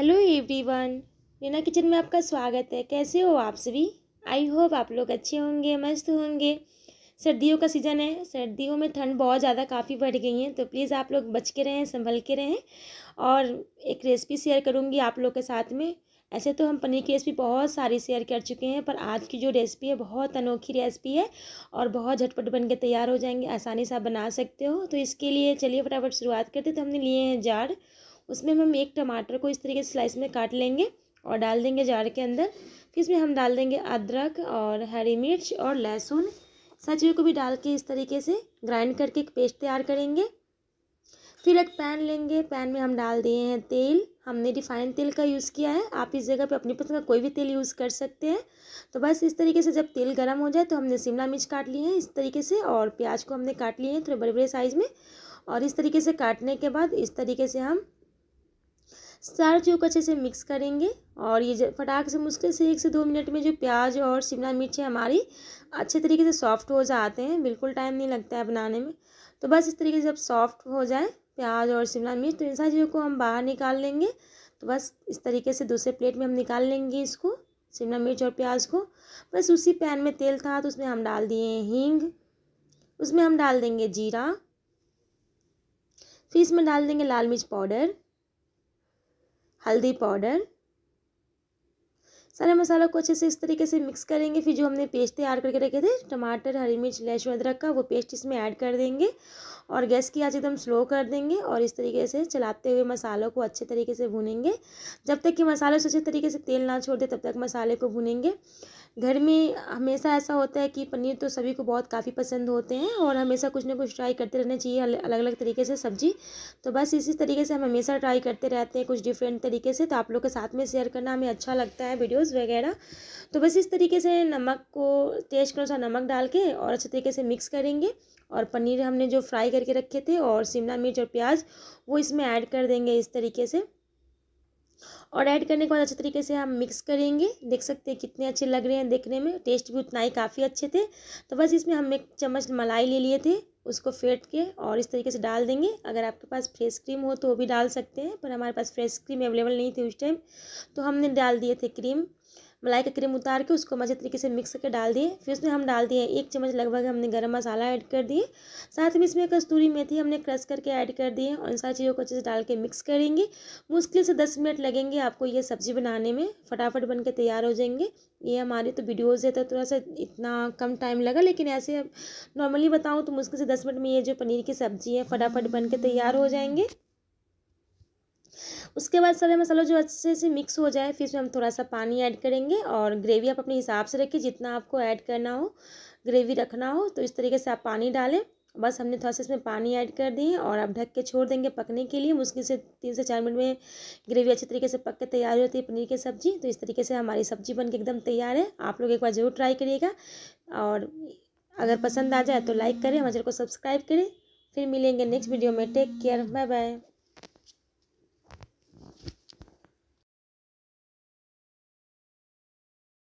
hello everyone Reena kitchen में आपका स्वागत है कैसे हो आप सभी आई होप आप लोग अच्छे होंगे मस्त होंगे सर्दियों का सीज़न है सर्दियों में ठंड बहुत ज़्यादा काफ़ी बढ़ गई है तो प्लीज़ आप लोग बच के रहें संभल के रहें और एक रेसिपी शेयर करूँगी आप लोग के साथ में ऐसे तो हम पनीर की रेसिपी बहुत सारी शेयर कर चुके हैं पर आज की जो रेसिपी है बहुत अनोखी रेसिपी है और बहुत झटपट बन के तैयार हो जाएंगे आसानी से आप बना सकते हो तो इसके लिए चलिए फटाफट शुरुआत करते तो हमने लिए हैं जाड़ उसमें हम एक टमाटर को इस तरीके से स्लाइस में काट लेंगे और डाल देंगे जार के अंदर फिर इसमें हम डाल देंगे अदरक और हरी मिर्च और लहसुन सचियों को भी डाल के इस तरीके से ग्राइंड करके एक पेस्ट तैयार करेंगे फिर एक पैन लेंगे पैन में हम डाल दिए हैं तेल हमने रिफाइंड तेल का यूज़ किया है आप इस जगह पे अपनी पसंद का कोई भी तेल यूज़ कर सकते हैं तो बस इस तरीके से जब तेल गर्म हो जाए तो हमने शिमला मिर्च काट ली है इस तरीके से और प्याज को हमने काट लिए हैं थोड़े बड़े बड़े साइज़ में और इस तरीके से काटने के बाद इस तरीके से हम सारे चीज़ों को अच्छे से मिक्स करेंगे और ये फटाक से मुश्किल से एक से दो मिनट में जो प्याज और शिमला मिर्च है हमारी अच्छे तरीके से सॉफ्ट हो जाते हैं बिल्कुल टाइम नहीं लगता है बनाने में तो बस इस तरीके से जब सॉफ्ट हो जाए प्याज और शिमला मिर्च तो इन सारी चीज़ों को हम बाहर निकाल लेंगे तो बस इस तरीके से दूसरे प्लेट में हम निकाल लेंगे इसको शिमला मिर्च और प्याज को बस उसी पैन में तेल था तो उसमें हम डाल दिए हींग उसमें हम डाल देंगे जीरा फिर इसमें डाल देंगे लाल मिर्च पाउडर हल्दी पाउडर सारे मसालों को अच्छे से इस तरीके से मिक्स करेंगे फिर जो हमने पेस्ट तैयार करके रखे थे टमाटर हरी मिर्च लहसुन अदरक का वो पेस्ट इसमें ऐड कर देंगे और गैस की आँच एकदम स्लो कर देंगे और इस तरीके से चलाते हुए मसालों को अच्छे तरीके से भुनेंगे जब तक कि मसाले से अच्छे तरीके से तेल ना छोड़ दे तब तक मसाले को भूनेंगे घर में हमेशा ऐसा होता है कि पनीर तो सभी को बहुत काफ़ी पसंद होते हैं और हमेशा कुछ ना कुछ ट्राई करते रहना चाहिए अलग अलग तरीके से सब्जी तो बस इसी तरीके से हम हमेशा ट्राई करते रहते हैं कुछ डिफरेंट तरीके से तो आप लोग के साथ में शेयर करना हमें अच्छा लगता है वीडियोज़ वगैरह तो बस इस तरीके से नमक को टेस्ट के अनुसार नमक डाल के और अच्छे तरीके से मिक्स करेंगे और पनीर हमने जो फ्राई करके रखे थे और शिमला मिर्च और प्याज वो इसमें ऐड कर देंगे इस तरीके से और ऐड करने के बाद अच्छे तरीके से हम मिक्स करेंगे देख सकते हैं कितने अच्छे लग रहे हैं देखने में टेस्ट भी उतना ही काफ़ी अच्छे थे तो बस इसमें हम एक चम्मच मलाई ले लिए थे उसको फेंट के और इस तरीके से डाल देंगे अगर आपके पास फ्रेश क्रीम हो तो वो भी डाल सकते हैं पर हमारे पास फ्रेश क्रीम अवेलेबल नहीं थी उस टाइम तो हमने डाल दिए थे क्रीम मलाई का क्रीम उतार के उसको मज़े तरीके से मिक्स करके डाल दिए फिर उसमें हम डाल दिए एक चम्मच लगभग हमने गर्म मसाला ऐड कर दिए साथ में इसमें कस्तूरी मेथी हमने क्रश करके ऐड कर दिए और इन सारी चीज़ों को अच्छे से डाल के मिक्स करेंगे मुश्किल से दस मिनट लगेंगे आपको ये सब्ज़ी बनाने में फटाफट बन के तैयार हो जाएंगे ये हमारे तो वीडियोज़ है तो थोड़ा सा इतना कम टाइम लगा लेकिन ऐसे नॉर्मली बताऊँ तो मुश्किल से दस मिनट में ये जो पनीर की सब्ज़ी है फटाफट बन के तैयार हो जाएंगे उसके बाद सारे मसालों जो अच्छे से मिक्स हो जाए फिर इसमें हम थोड़ा सा पानी ऐड करेंगे और ग्रेवी आप अपने हिसाब से रखिए जितना आपको ऐड करना हो ग्रेवी रखना हो तो इस तरीके से आप पानी डालें बस हमने थोड़ा सा इसमें पानी ऐड कर दिए और आप ढक के छोड़ देंगे पकने के लिए मुश्किल से तीन से चार मिनट में ग्रेवी अच्छे तरीके से पक के तैयार होती है पनीर की सब्ज़ी तो इस तरीके से हमारी सब्ज़ी बन के एकदम तैयार है आप लोग एक बार ज़रूर ट्राई करिएगा और अगर पसंद आ जाए तो लाइक करें हमारे चैनल को सब्सक्राइब करें फिर मिलेंगे नेक्स्ट वीडियो में टेक केयर बाय बाय